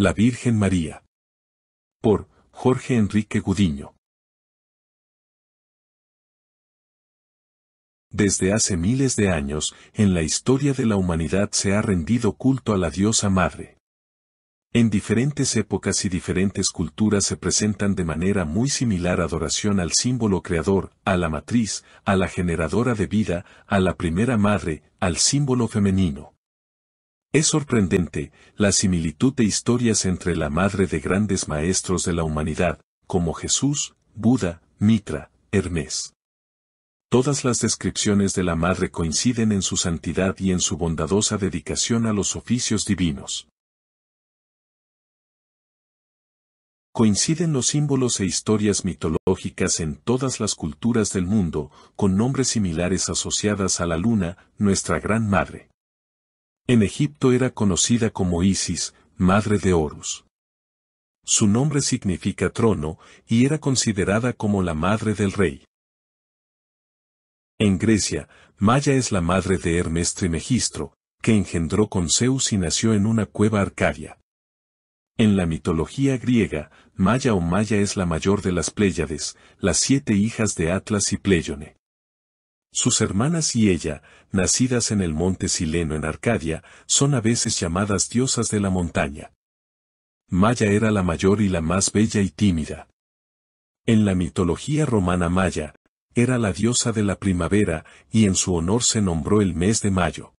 La Virgen María. Por Jorge Enrique Gudiño. Desde hace miles de años, en la historia de la humanidad se ha rendido culto a la diosa madre. En diferentes épocas y diferentes culturas se presentan de manera muy similar adoración al símbolo creador, a la matriz, a la generadora de vida, a la primera madre, al símbolo femenino. Es sorprendente, la similitud de historias entre la madre de grandes maestros de la humanidad, como Jesús, Buda, Mitra, Hermes. Todas las descripciones de la madre coinciden en su santidad y en su bondadosa dedicación a los oficios divinos. Coinciden los símbolos e historias mitológicas en todas las culturas del mundo, con nombres similares asociadas a la luna, nuestra gran madre. En Egipto era conocida como Isis, madre de Horus. Su nombre significa trono, y era considerada como la madre del rey. En Grecia, Maya es la madre de Hermes Megistro, que engendró con Zeus y nació en una cueva arcadia. En la mitología griega, Maya o Maya es la mayor de las Pléyades, las siete hijas de Atlas y Pleione. Sus hermanas y ella, nacidas en el monte Sileno en Arcadia, son a veces llamadas diosas de la montaña. Maya era la mayor y la más bella y tímida. En la mitología romana maya, era la diosa de la primavera, y en su honor se nombró el mes de mayo.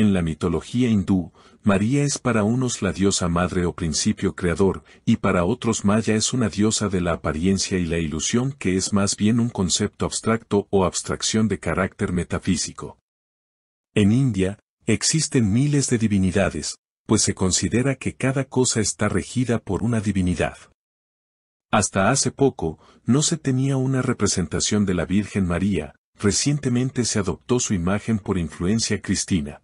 En la mitología hindú, María es para unos la diosa madre o principio creador, y para otros Maya es una diosa de la apariencia y la ilusión que es más bien un concepto abstracto o abstracción de carácter metafísico. En India, existen miles de divinidades, pues se considera que cada cosa está regida por una divinidad. Hasta hace poco, no se tenía una representación de la Virgen María, recientemente se adoptó su imagen por influencia cristina.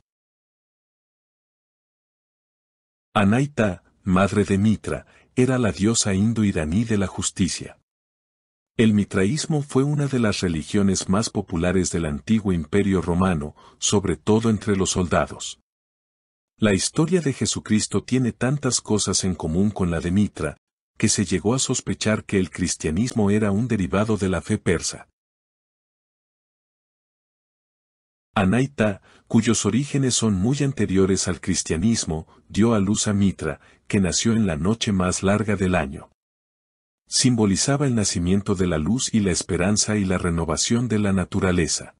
Anaita, madre de Mitra, era la diosa indo-iraní de la justicia. El mitraísmo fue una de las religiones más populares del antiguo imperio romano, sobre todo entre los soldados. La historia de Jesucristo tiene tantas cosas en común con la de Mitra, que se llegó a sospechar que el cristianismo era un derivado de la fe persa. Anaita, cuyos orígenes son muy anteriores al cristianismo, dio a luz a Mitra, que nació en la noche más larga del año. Simbolizaba el nacimiento de la luz y la esperanza y la renovación de la naturaleza.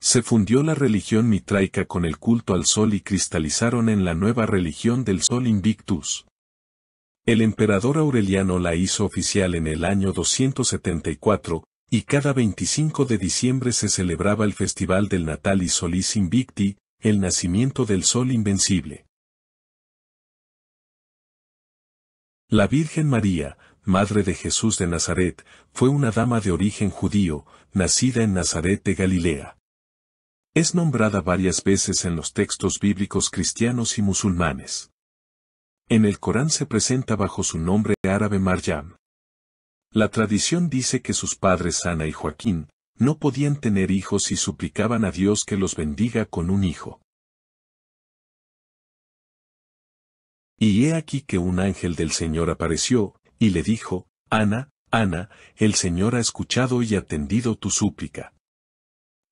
Se fundió la religión mitraica con el culto al sol y cristalizaron en la nueva religión del sol Invictus. El emperador Aureliano la hizo oficial en el año 274, y cada 25 de diciembre se celebraba el Festival del Natalis Solis Invicti, el nacimiento del Sol Invencible. La Virgen María, Madre de Jesús de Nazaret, fue una dama de origen judío, nacida en Nazaret de Galilea. Es nombrada varias veces en los textos bíblicos cristianos y musulmanes. En el Corán se presenta bajo su nombre árabe Maryam. La tradición dice que sus padres Ana y Joaquín no podían tener hijos y suplicaban a Dios que los bendiga con un hijo. Y he aquí que un ángel del Señor apareció, y le dijo, Ana, Ana, el Señor ha escuchado y atendido tu súplica.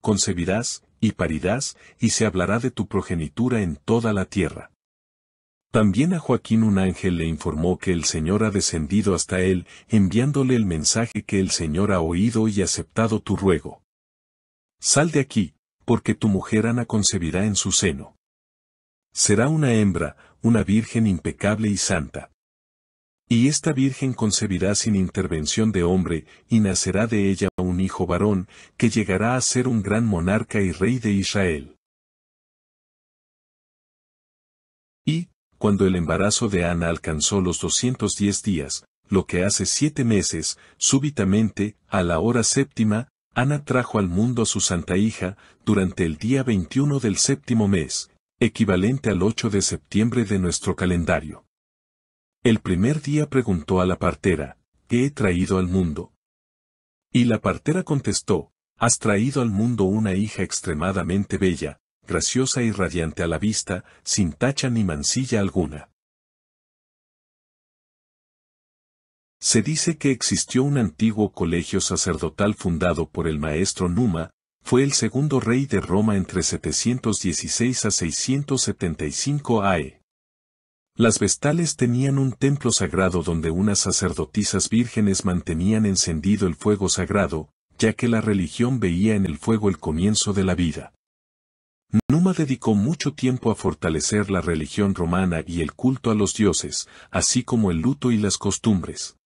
Concebirás, y parirás, y se hablará de tu progenitura en toda la tierra. También a Joaquín un ángel le informó que el Señor ha descendido hasta él, enviándole el mensaje que el Señor ha oído y aceptado tu ruego. Sal de aquí, porque tu mujer Ana concebirá en su seno. Será una hembra, una virgen impecable y santa. Y esta virgen concebirá sin intervención de hombre, y nacerá de ella un hijo varón, que llegará a ser un gran monarca y rey de Israel. cuando el embarazo de Ana alcanzó los 210 días, lo que hace siete meses, súbitamente, a la hora séptima, Ana trajo al mundo a su santa hija, durante el día 21 del séptimo mes, equivalente al 8 de septiembre de nuestro calendario. El primer día preguntó a la partera, ¿qué he traído al mundo? Y la partera contestó, has traído al mundo una hija extremadamente bella, graciosa y radiante a la vista, sin tacha ni mancilla alguna. Se dice que existió un antiguo colegio sacerdotal fundado por el maestro Numa, fue el segundo rey de Roma entre 716 a 675 AE. Las vestales tenían un templo sagrado donde unas sacerdotisas vírgenes mantenían encendido el fuego sagrado, ya que la religión veía en el fuego el comienzo de la vida. Numa dedicó mucho tiempo a fortalecer la religión romana y el culto a los dioses, así como el luto y las costumbres.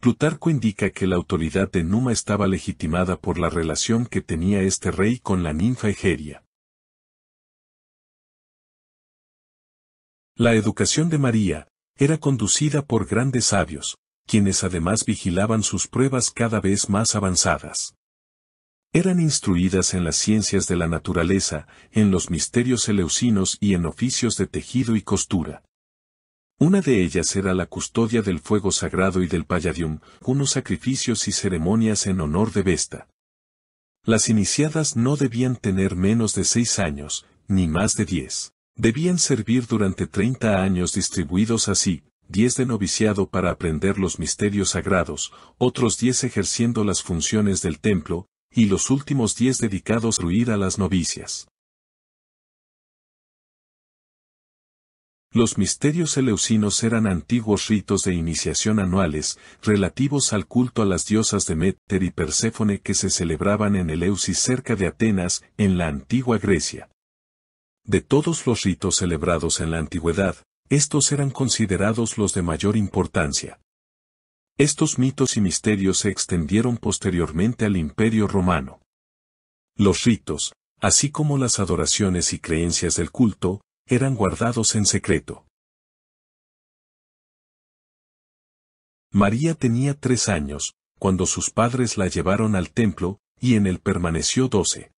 Plutarco indica que la autoridad de Numa estaba legitimada por la relación que tenía este rey con la ninfa Egeria. La educación de María era conducida por grandes sabios, quienes además vigilaban sus pruebas cada vez más avanzadas eran instruidas en las ciencias de la naturaleza, en los misterios eleusinos y en oficios de tejido y costura. Una de ellas era la custodia del fuego sagrado y del palladium, unos sacrificios y ceremonias en honor de Vesta. Las iniciadas no debían tener menos de seis años, ni más de diez. Debían servir durante treinta años distribuidos así, diez de noviciado para aprender los misterios sagrados, otros diez ejerciendo las funciones del templo, y los últimos diez dedicados a a las novicias. Los misterios eleusinos eran antiguos ritos de iniciación anuales, relativos al culto a las diosas Deméter y Perséfone que se celebraban en Eleusis cerca de Atenas, en la antigua Grecia. De todos los ritos celebrados en la antigüedad, estos eran considerados los de mayor importancia. Estos mitos y misterios se extendieron posteriormente al Imperio Romano. Los ritos, así como las adoraciones y creencias del culto, eran guardados en secreto. María tenía tres años, cuando sus padres la llevaron al templo, y en él permaneció doce.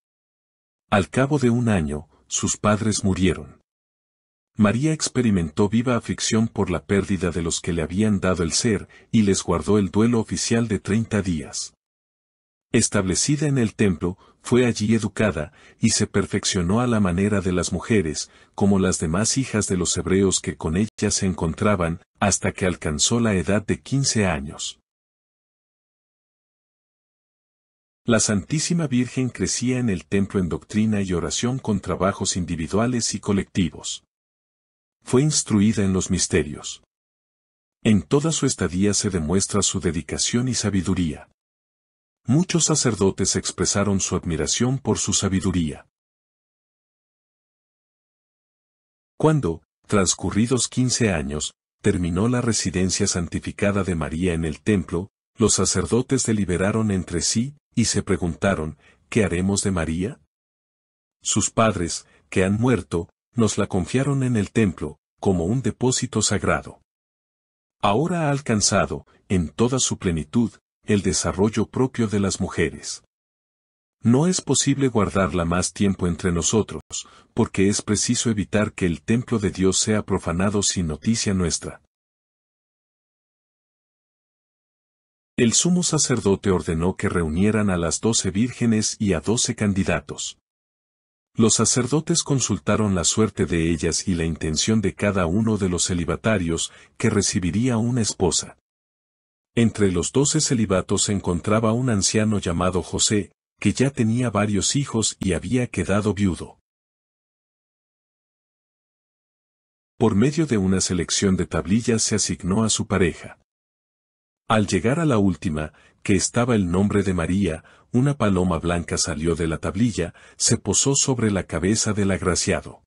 Al cabo de un año, sus padres murieron. María experimentó viva aflicción por la pérdida de los que le habían dado el ser, y les guardó el duelo oficial de treinta días. Establecida en el templo, fue allí educada, y se perfeccionó a la manera de las mujeres, como las demás hijas de los hebreos que con ella se encontraban, hasta que alcanzó la edad de quince años. La Santísima Virgen crecía en el templo en doctrina y oración con trabajos individuales y colectivos. Fue instruida en los misterios. En toda su estadía se demuestra su dedicación y sabiduría. Muchos sacerdotes expresaron su admiración por su sabiduría. Cuando, transcurridos quince años, terminó la residencia santificada de María en el templo, los sacerdotes deliberaron entre sí, y se preguntaron, ¿qué haremos de María? Sus padres, que han muerto, nos la confiaron en el templo, como un depósito sagrado. Ahora ha alcanzado, en toda su plenitud, el desarrollo propio de las mujeres. No es posible guardarla más tiempo entre nosotros, porque es preciso evitar que el templo de Dios sea profanado sin noticia nuestra. El sumo sacerdote ordenó que reunieran a las doce vírgenes y a doce candidatos. Los sacerdotes consultaron la suerte de ellas y la intención de cada uno de los celibatarios, que recibiría una esposa. Entre los doce celibatos se encontraba un anciano llamado José, que ya tenía varios hijos y había quedado viudo. Por medio de una selección de tablillas se asignó a su pareja. Al llegar a la última, que estaba el nombre de María, una paloma blanca salió de la tablilla, se posó sobre la cabeza del agraciado.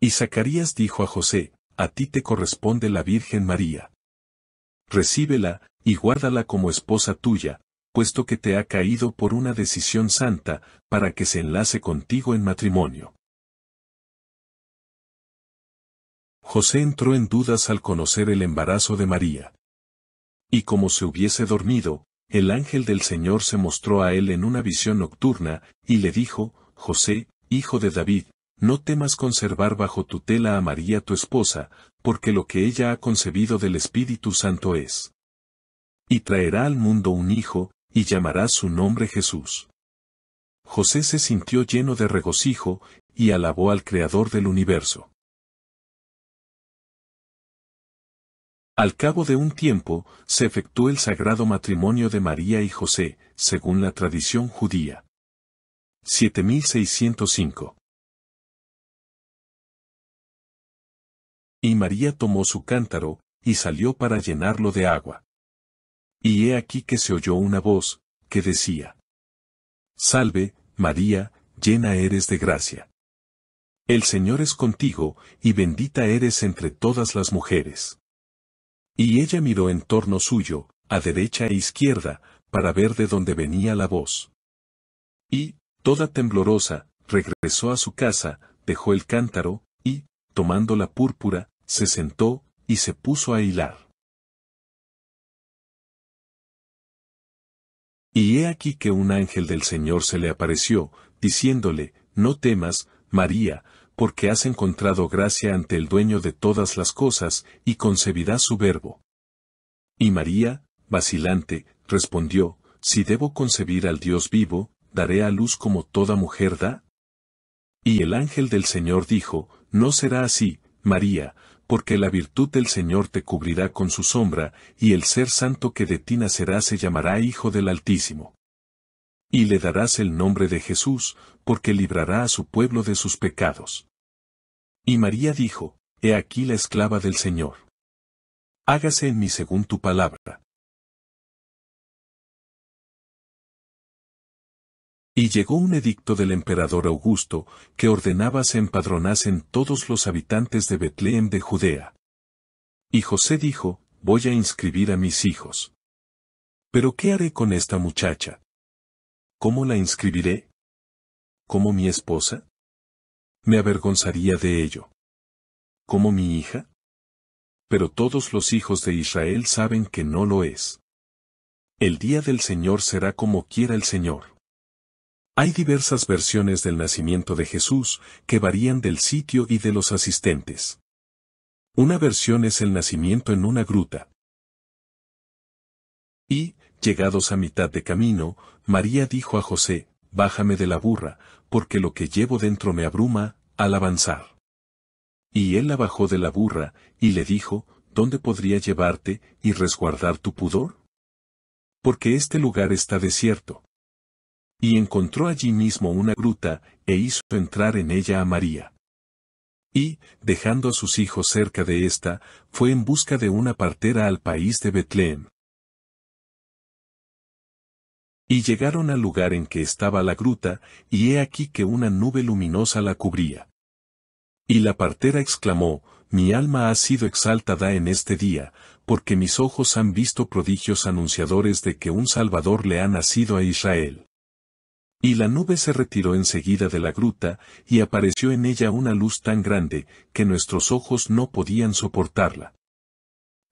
Y Zacarías dijo a José, a ti te corresponde la Virgen María. Recíbela, y guárdala como esposa tuya, puesto que te ha caído por una decisión santa, para que se enlace contigo en matrimonio. José entró en dudas al conocer el embarazo de María. Y como se hubiese dormido, el ángel del Señor se mostró a él en una visión nocturna, y le dijo, José, hijo de David, no temas conservar bajo tu tela a María tu esposa, porque lo que ella ha concebido del Espíritu Santo es. Y traerá al mundo un hijo, y llamará su nombre Jesús. José se sintió lleno de regocijo, y alabó al Creador del universo. Al cabo de un tiempo, se efectuó el sagrado matrimonio de María y José, según la tradición judía. 7605 Y María tomó su cántaro, y salió para llenarlo de agua. Y he aquí que se oyó una voz, que decía, Salve, María, llena eres de gracia. El Señor es contigo, y bendita eres entre todas las mujeres. Y ella miró en torno suyo, a derecha e izquierda, para ver de dónde venía la voz. Y, toda temblorosa, regresó a su casa, dejó el cántaro, y, tomando la púrpura, se sentó, y se puso a hilar. Y he aquí que un ángel del Señor se le apareció, diciéndole, No temas, María, porque has encontrado gracia ante el dueño de todas las cosas, y concebirás su verbo. Y María, vacilante, respondió, Si debo concebir al Dios vivo, ¿daré a luz como toda mujer da? Y el ángel del Señor dijo, No será así, María, porque la virtud del Señor te cubrirá con su sombra, y el ser santo que de ti nacerá se llamará Hijo del Altísimo. Y le darás el nombre de Jesús, porque librará a su pueblo de sus pecados. Y María dijo, He aquí la esclava del Señor. Hágase en mí según tu palabra. Y llegó un edicto del emperador Augusto, que ordenaba se empadronasen todos los habitantes de Betlehem de Judea. Y José dijo, voy a inscribir a mis hijos. Pero ¿qué haré con esta muchacha? ¿Cómo la inscribiré? ¿Cómo mi esposa? Me avergonzaría de ello. ¿Como mi hija? Pero todos los hijos de Israel saben que no lo es. El día del Señor será como quiera el Señor. Hay diversas versiones del nacimiento de Jesús que varían del sitio y de los asistentes. Una versión es el nacimiento en una gruta. Y, llegados a mitad de camino, María dijo a José, bájame de la burra, porque lo que llevo dentro me abruma, al avanzar. Y él la bajó de la burra, y le dijo, ¿dónde podría llevarte y resguardar tu pudor? Porque este lugar está desierto. Y encontró allí mismo una gruta, e hizo entrar en ella a María. Y, dejando a sus hijos cerca de ésta, fue en busca de una partera al país de Betlehem. Y llegaron al lugar en que estaba la gruta, y he aquí que una nube luminosa la cubría. Y la partera exclamó, Mi alma ha sido exaltada en este día, porque mis ojos han visto prodigios anunciadores de que un Salvador le ha nacido a Israel. Y la nube se retiró enseguida de la gruta, y apareció en ella una luz tan grande, que nuestros ojos no podían soportarla.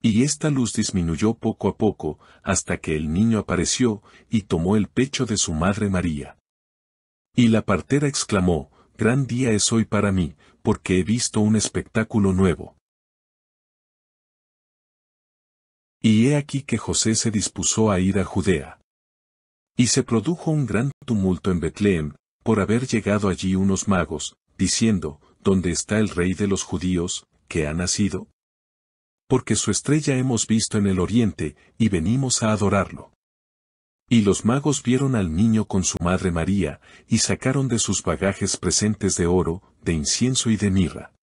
Y esta luz disminuyó poco a poco, hasta que el niño apareció, y tomó el pecho de su madre María. Y la partera exclamó, Gran día es hoy para mí, porque he visto un espectáculo nuevo. Y he aquí que José se dispuso a ir a Judea. Y se produjo un gran tumulto en Betlehem, por haber llegado allí unos magos, diciendo, ¿Dónde está el rey de los judíos, que ha nacido? porque su estrella hemos visto en el oriente, y venimos a adorarlo. Y los magos vieron al niño con su madre María, y sacaron de sus bagajes presentes de oro, de incienso y de mirra.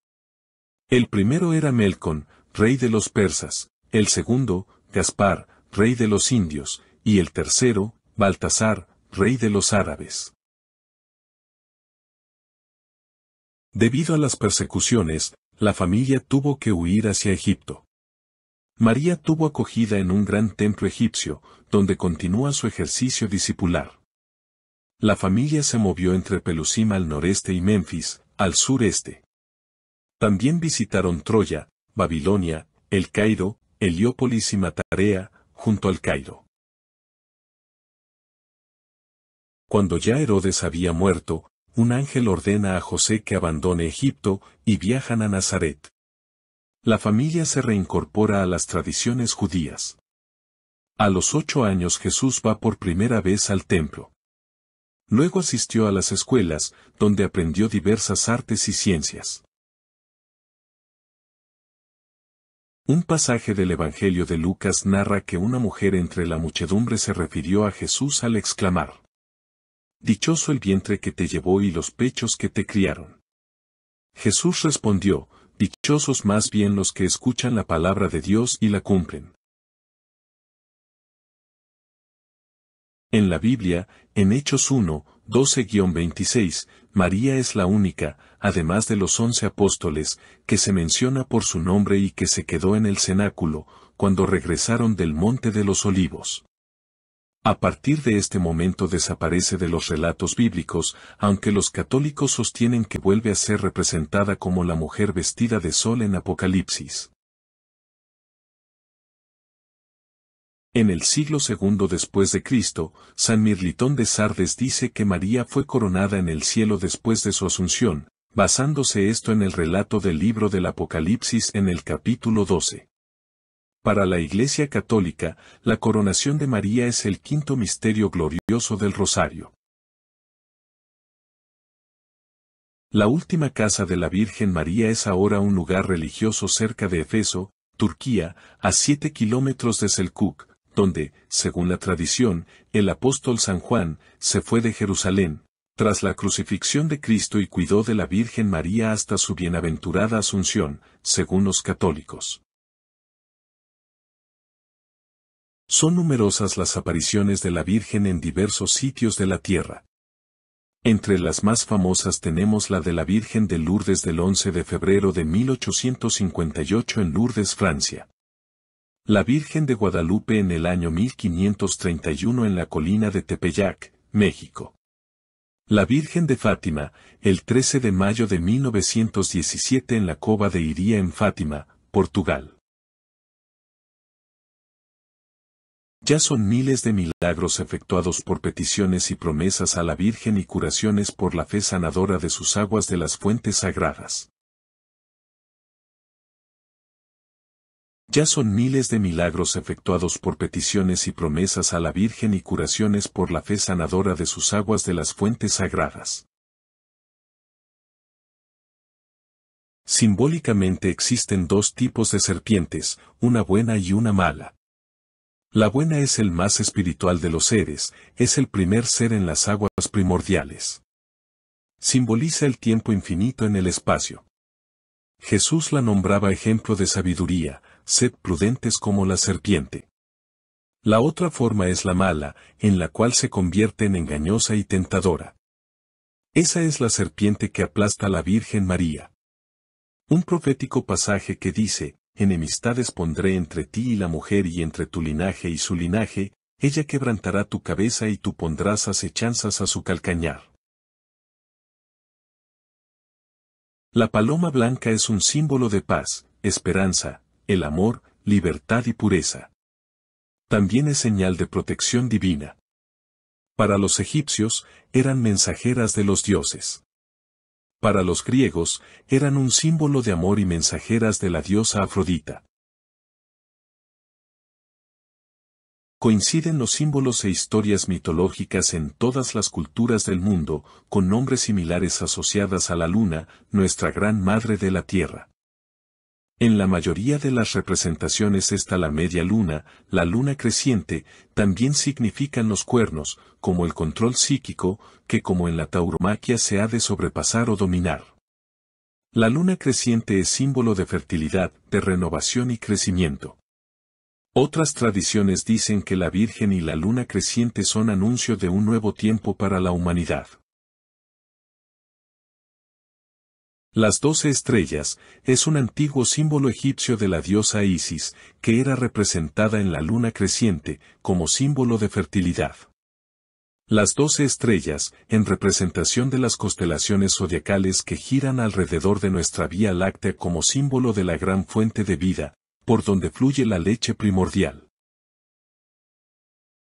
El primero era Melcon, rey de los persas, el segundo, Gaspar, rey de los indios, y el tercero, Baltasar, rey de los árabes. Debido a las persecuciones, la familia tuvo que huir hacia Egipto. María tuvo acogida en un gran templo egipcio, donde continúa su ejercicio discipular. La familia se movió entre Pelusima al noreste y Memphis, al sureste. También visitaron Troya, Babilonia, El Cairo, Heliópolis y Matarea, junto al Cairo. Cuando ya Herodes había muerto, un ángel ordena a José que abandone Egipto y viajan a Nazaret la familia se reincorpora a las tradiciones judías. A los ocho años Jesús va por primera vez al templo. Luego asistió a las escuelas, donde aprendió diversas artes y ciencias. Un pasaje del Evangelio de Lucas narra que una mujer entre la muchedumbre se refirió a Jesús al exclamar, Dichoso el vientre que te llevó y los pechos que te criaron. Jesús respondió, dichosos más bien los que escuchan la palabra de Dios y la cumplen. En la Biblia, en Hechos 1, 12-26, María es la única, además de los once apóstoles, que se menciona por su nombre y que se quedó en el cenáculo, cuando regresaron del monte de los olivos. A partir de este momento desaparece de los relatos bíblicos, aunque los católicos sostienen que vuelve a ser representada como la mujer vestida de sol en Apocalipsis. En el siglo II después de Cristo, San Mirlitón de Sardes dice que María fue coronada en el cielo después de su asunción, basándose esto en el relato del libro del Apocalipsis en el capítulo 12. Para la Iglesia Católica, la coronación de María es el quinto misterio glorioso del Rosario. La última casa de la Virgen María es ahora un lugar religioso cerca de Efeso, Turquía, a siete kilómetros de Selkuk, donde, según la tradición, el apóstol San Juan se fue de Jerusalén, tras la crucifixión de Cristo y cuidó de la Virgen María hasta su bienaventurada asunción, según los católicos. Son numerosas las apariciones de la Virgen en diversos sitios de la Tierra. Entre las más famosas tenemos la de la Virgen de Lourdes del 11 de febrero de 1858 en Lourdes, Francia. La Virgen de Guadalupe en el año 1531 en la colina de Tepeyac, México. La Virgen de Fátima, el 13 de mayo de 1917 en la cova de Iría en Fátima, Portugal. Ya son miles de milagros efectuados por peticiones y promesas a la Virgen y curaciones por la fe sanadora de sus aguas de las fuentes sagradas. Ya son miles de milagros efectuados por peticiones y promesas a la Virgen y curaciones por la fe sanadora de sus aguas de las fuentes sagradas. Simbólicamente existen dos tipos de serpientes, una buena y una mala. La buena es el más espiritual de los seres, es el primer ser en las aguas primordiales. Simboliza el tiempo infinito en el espacio. Jesús la nombraba ejemplo de sabiduría, sed prudentes como la serpiente. La otra forma es la mala, en la cual se convierte en engañosa y tentadora. Esa es la serpiente que aplasta a la Virgen María. Un profético pasaje que dice, enemistades pondré entre ti y la mujer y entre tu linaje y su linaje, ella quebrantará tu cabeza y tú pondrás acechanzas a su calcañar. La paloma blanca es un símbolo de paz, esperanza, el amor, libertad y pureza. También es señal de protección divina. Para los egipcios, eran mensajeras de los dioses para los griegos, eran un símbolo de amor y mensajeras de la diosa Afrodita. Coinciden los símbolos e historias mitológicas en todas las culturas del mundo, con nombres similares asociadas a la luna, nuestra gran madre de la tierra. En la mayoría de las representaciones está la media luna, la luna creciente, también significan los cuernos, como el control psíquico, que como en la tauromaquia se ha de sobrepasar o dominar. La luna creciente es símbolo de fertilidad, de renovación y crecimiento. Otras tradiciones dicen que la Virgen y la luna creciente son anuncio de un nuevo tiempo para la humanidad. Las doce estrellas es un antiguo símbolo egipcio de la diosa Isis, que era representada en la luna creciente como símbolo de fertilidad. Las doce estrellas, en representación de las constelaciones zodiacales que giran alrededor de nuestra Vía Láctea como símbolo de la gran fuente de vida, por donde fluye la leche primordial.